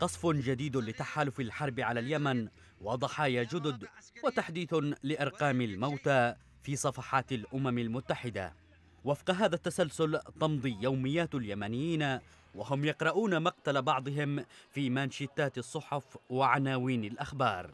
قصف جديد لتحالف الحرب على اليمن وضحايا جدد وتحديث لأرقام الموتى في صفحات الأمم المتحدة وفق هذا التسلسل تمضي يوميات اليمنيين وهم يقرؤون مقتل بعضهم في مانشيتات الصحف وعناوين الأخبار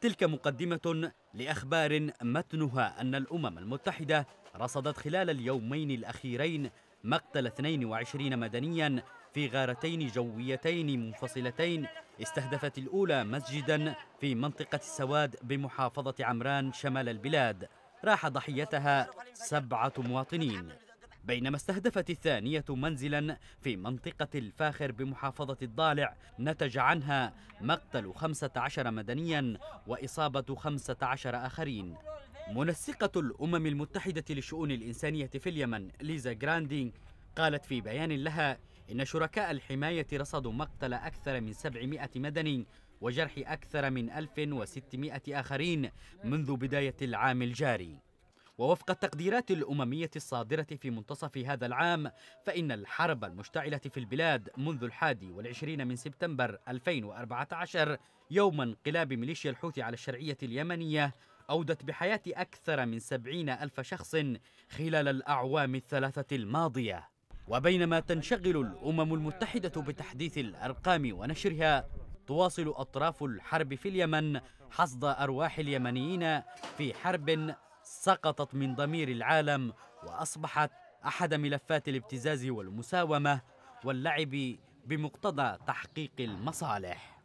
تلك مقدمة لأخبار متنها أن الأمم المتحدة رصدت خلال اليومين الأخيرين مقتل 22 مدنيا في غارتين جويتين منفصلتين استهدفت الأولى مسجدا في منطقة السواد بمحافظة عمران شمال البلاد راح ضحيتها سبعة مواطنين بينما استهدفت الثانية منزلا في منطقة الفاخر بمحافظة الضالع نتج عنها مقتل 15 مدنيا وإصابة 15 آخرين منسقة الأمم المتحدة للشؤون الإنسانية في اليمن ليزا جراندين قالت في بيان لها إن شركاء الحماية رصدوا مقتل أكثر من 700 مدني وجرح أكثر من 1600 آخرين منذ بداية العام الجاري ووفق التقديرات الأممية الصادرة في منتصف هذا العام فإن الحرب المشتعلة في البلاد منذ الحادي والعشرين من سبتمبر 2014 يوم انقلاب ميليشيا الحوثي على الشرعية اليمنية أودت بحياة أكثر من سبعين ألف شخص خلال الأعوام الثلاثة الماضية وبينما تنشغل الأمم المتحدة بتحديث الأرقام ونشرها تواصل أطراف الحرب في اليمن حصد أرواح اليمنيين في حرب سقطت من ضمير العالم وأصبحت أحد ملفات الابتزاز والمساومة واللعب بمقتضى تحقيق المصالح